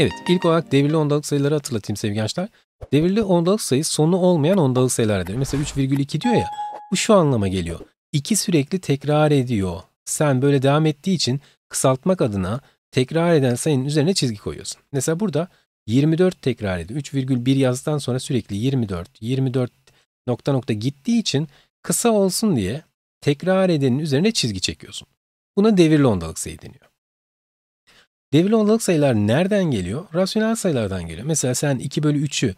Evet ilk olarak devirli ondalık sayıları hatırlatayım sevgili gençler. Devirli ondalık sayı sonu olmayan ondalık sayılardır. Mesela 3,2 diyor ya bu şu anlama geliyor. 2 sürekli tekrar ediyor. Sen böyle devam ettiği için kısaltmak adına tekrar eden sayının üzerine çizgi koyuyorsun. Mesela burada 24 tekrar ediyor. 3,1 yazdıktan sonra sürekli 24, 24 nokta nokta gittiği için kısa olsun diye tekrar edenin üzerine çizgi çekiyorsun. Buna devirli ondalık sayı deniyor. Devir ondalık sayılar nereden geliyor? Rasyonel sayılardan geliyor. Mesela sen 2 bölü 3'ü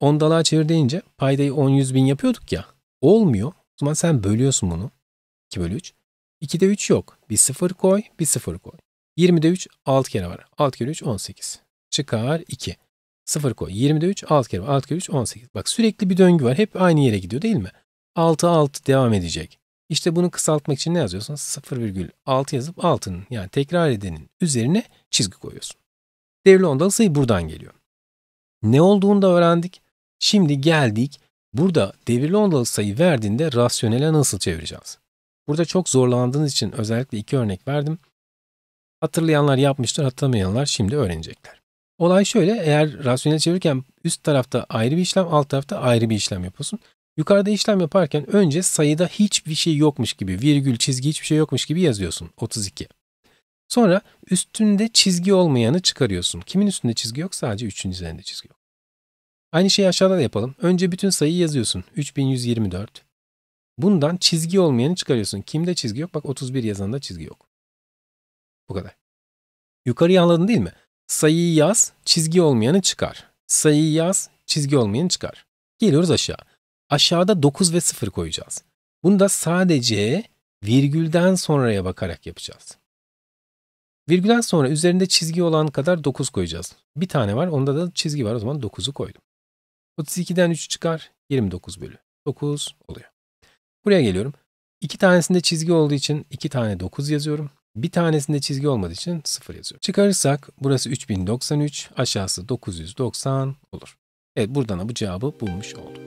ondalığa çevir paydayı 10 100 bin yapıyorduk ya. Olmuyor. O zaman sen bölüyorsun bunu. 2 bölü 3. 2'de 3 yok. Bir 0 koy, bir 0 koy. 20'de 3 6 kere var. 6 kere 3 18. Çıkar 2. 0 koy. 20'de 3 6 kere var. 6 kere 3 18. Bak sürekli bir döngü var. Hep aynı yere gidiyor değil mi? 6 6 devam edecek. İşte bunu kısaltmak için ne yazıyorsun? 0,6 yazıp altının yani tekrar edenin üzerine çizgi koyuyorsun. Devli ondalık sayı buradan geliyor. Ne olduğunu da öğrendik. Şimdi geldik. Burada devirli ondalık sayı verdiğinde rasyonele nasıl çevireceğiz? Burada çok zorlandığınız için özellikle iki örnek verdim. Hatırlayanlar yapmıştır, hatırlamayanlar şimdi öğrenecekler. Olay şöyle, eğer rasyonel çevirirken üst tarafta ayrı bir işlem, alt tarafta ayrı bir işlem yapıyorsun. Yukarıda işlem yaparken önce sayıda hiçbir şey yokmuş gibi, virgül, çizgi hiçbir şey yokmuş gibi yazıyorsun 32. Sonra üstünde çizgi olmayanı çıkarıyorsun. Kimin üstünde çizgi yok? Sadece 3'ün üzerinde çizgi yok. Aynı şeyi aşağıda da yapalım. Önce bütün sayıyı yazıyorsun. 3124. Bundan çizgi olmayanı çıkarıyorsun. Kimde çizgi yok? Bak 31 yazanda çizgi yok. Bu kadar. Yukarıyı anladın değil mi? Sayıyı yaz, çizgi olmayanı çıkar. Sayıyı yaz, çizgi olmayanı çıkar. Geliyoruz aşağı. Aşağıda 9 ve 0 koyacağız. Bunu da sadece virgülden sonraya bakarak yapacağız. Virgülden sonra üzerinde çizgi olan kadar 9 koyacağız. Bir tane var onda da çizgi var o zaman 9'u koydum. 32'den 3 çıkar 29 bölü 9 oluyor. Buraya geliyorum. İki tanesinde çizgi olduğu için iki tane 9 yazıyorum. Bir tanesinde çizgi olmadığı için 0 yazıyorum. Çıkarırsak burası 3093 aşağısı 990 olur. Evet buradan da bu cevabı bulmuş olduk.